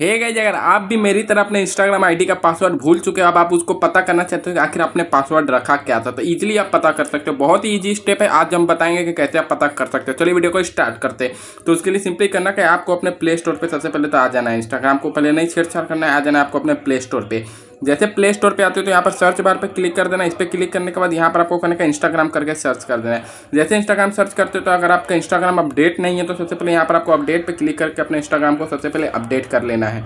हे hey guys अगर आप भी मेरी तरह अपने इंस्टाग्राम आईडी का पासवर्ड भूल चुके हो अब आप उसको पता करना चाहते हो कि आखिर आपने पासवर्ड रखा क्या था तो इजीली आप पता कर सकते हो बहुत ही इजी स्टेप है आज हम बताएंगे कि कैसे आप पता कर सकते हो चलिए वीडियो को स्टार्ट करते हैं तो उसके लिए सिंपली करना कि आपको अपने प्ले स्टोर पर सबसे पहले तो आ जाना है इंस्टाग्राम को पहले नहीं छेड़छाड़ करना है आ जाना है आपको अपने प्ले स्टोर पर जैसे प्ले स्टोर पर आते हो तो यहाँ पर सर्च बार पर क्लिक कर देना इस पर क्लिक करने के बाद यहाँ पर आपको करने का इंस्टाग्राम करके सर्च कर देना है जैसे इंस्टाग्राम सर्च करते हो तो अगर आपका इंस्टाग्राम अपडेट नहीं है तो सबसे पहले यहाँ पर आपको अपडेट पर क्लिक करके अपने इंस्टाग्राम को सबसे पहले अपडेट कर लेना है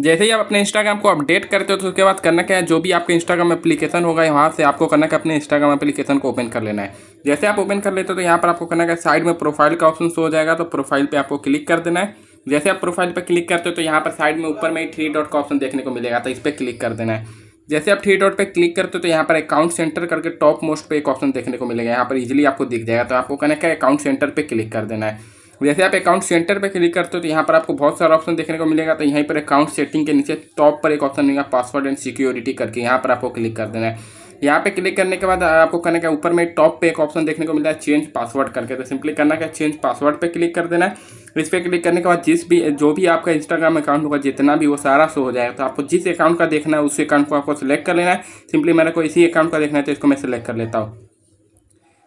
जैसे ही आप अपने इंस्टाग्राम को अपडेट करते हो तो उसके बाद करना क्या है जो भी आपके इंस्टाग्राम एप्लीकेशन होगा यहाँ से आपको करना है अपने इंस्टाग्राम एप्लीकेशन को ओपन कर लेना है जैसे आप ओपन कर लेते हो तो यहाँ पर आपको करना है साइड में प्रोफाइल का ऑप्शन शो हो जाएगा तो प्रोफाइल पर आपको क्लिक कर देना है जैसे आप प्रोफाइल पर क्लिक करते हो तो यहाँ पर साइड में ऊपर में थ्री डॉट का ऑप्शन देखने को मिलेगा तो इस पर क्लिक कर देना है जैसे आप थ्री डॉट पर क्लिक करते हो तो यहाँ पर अकाउंट सेंटर करके टॉप मोस्ट पर एक ऑप्शन देखने को मिलेगा यहाँ पर इजिली आपको दिख जाएगा तो आपको कहना है अकाउंट सेंटर पर क्लिक कर देना है जैसे आप अकाउंट सेंटर पर क्लिक करते हो तो यहाँ पर आपको बहुत सारा ऑप्शन देखने को मिलेगा तो यहीं पर अकाउंट सेटिंग के नीचे टॉप पर एक ऑप्शन मिलेगा पासवर्ड एंड सिक्योरिटी करके यहाँ पर आपको क्लिक कर देना है यहाँ पे क्लिक करने के बाद आपको करने का ऊपर में टॉप पे एक ऑप्शन देखने को मिलता है चेंज पासवर्ड करके तो सिंपली करना क्या चेंज पासवर्ड पे क्लिक कर देना है इस पर क्लिक करने के बाद जिस भी जो भी आपका इंस्टाग्राम अकाउंट होगा जितना भी वो सारा शो हो जाएगा तो आपको जिस अकाउंट का देखना है उस अकाउंट को आपको सिलेक्ट कर लेना है सिंपली मेरे को इसी अकाउंट का देखना है तो इसको मैं सिलेक्ट कर लेता हूँ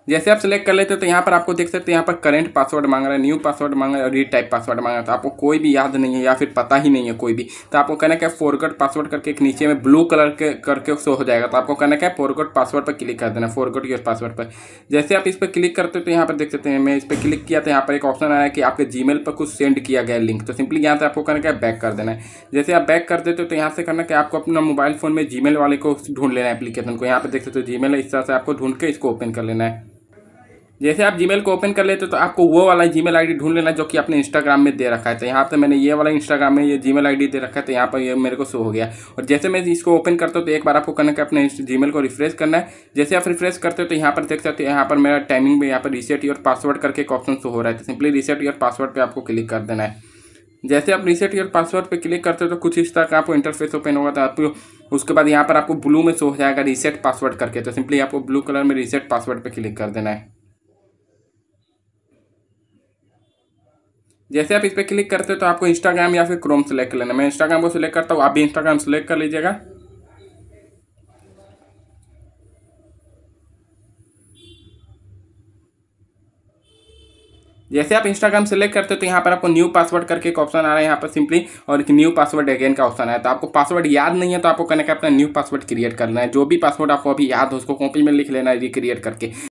जैसे आप सेलेक्ट कर लेते हो तो यहाँ पर आपको देख सकते हैं यहाँ पर करंट पासवर्ड मांग रहा है न्यू पासवर्ड मांग रहा है रीटाइप पासवर्ड मांग रहा है तो आपको कोई भी याद नहीं है या फिर पता ही नहीं है कोई भी तो आपको कहना क्या फोरगट पासवर्ड करके एक नीचे में ब्लू कलर के करके शो हो जाएगा तो आपको कहना क्या फोरगट पासवर्ड पर क्लिक कर देना फोरगट योर पासवर्ड पर जैसे आप इस पर क्लिक करते हो तो यहाँ पर देख सकते हैं मैं इस पर क्लिक किया तो यहाँ पर एक ऑप्शन आया कि आपके जी पर कुछ सेंड किया गया लिंक तो सिंपली यहाँ से आपको कहना क्या बैक कर देना है जैसे आप बैक कर देते हो तो यहाँ से करना क्या आपको अपना मोबाइल फोन में जी वाले को ढूंढ लेना है एप्लीकेशन को यहाँ पर देख सकते हो जी है इस तरह से आपको ढूंढ के इसको ओपन कर लेना है जैसे आप जीमेल को ओपन कर लेते हो तो आपको वो वाला जीमेल आईडी ढूंढ लेना जो कि आपने इंस्टाग्राम में दे रखा है तो यहाँ पर मैंने ये वाला इंस्टाग्राम में ये जीमेल आईडी दे रखा है तो यहाँ पर ये मेरे को शो हो गया और जैसे मैं इसको ओपन करता हूँ तो एक बार आपको करना अपने जी को रिफ्रेश करना है जैसे आप रिफ्रेश करते हो तो यहाँ पर देख सकते हो यहाँ पर मेरा टाइमिंग में यहाँ पर रीसेट योर पासवर्ड करके एक ऑप्शन शो हो रहा है तो सिंपली रीसेट योर पासवर्ड पर आपको क्लिक कर देना है जैसे आप रीसेट योर पासवर्ड पर क्लिक करते हो तो कुछ इस तरह का आपको इंटरफेस ओपन होगा तो आपको उसके बाद यहाँ पर आपको ब्लू में शो हो जाएगा रीसेट पासवर्ड करके तो सिंपली आपको ब्लू कलर में रीसेट पासवर्ड पर क्लिक कर देना है जैसे आप इस पर क्लिक करते हो तो आपको इंस्टाग्राम या फिर क्रोम सेलेक्ट कर लेना मैं इंस्टाग्राम को सिलेक्ट करता हूँ आप भी इंस्टाग्राम सेलेक्ट कर लीजिएगा जैसे आप इंस्टाग्राम सेलेक्ट करते हो तो यहाँ पर आपको न्यू पासवर्ड करके एक ऑप्शन आ रहा है यहाँ पर सिंपली और एक न्यू पासवर्ड अगेन का ऑप्शन आया तो आपको पासवर्ड याद नहीं है तो आपको कहना अपना न्यू पासवर्ड क्रिएट करना है जो भी पासवर्ड आपको अभी याद हो उसको कॉपी में लिख लेना है रिक्रिएट करके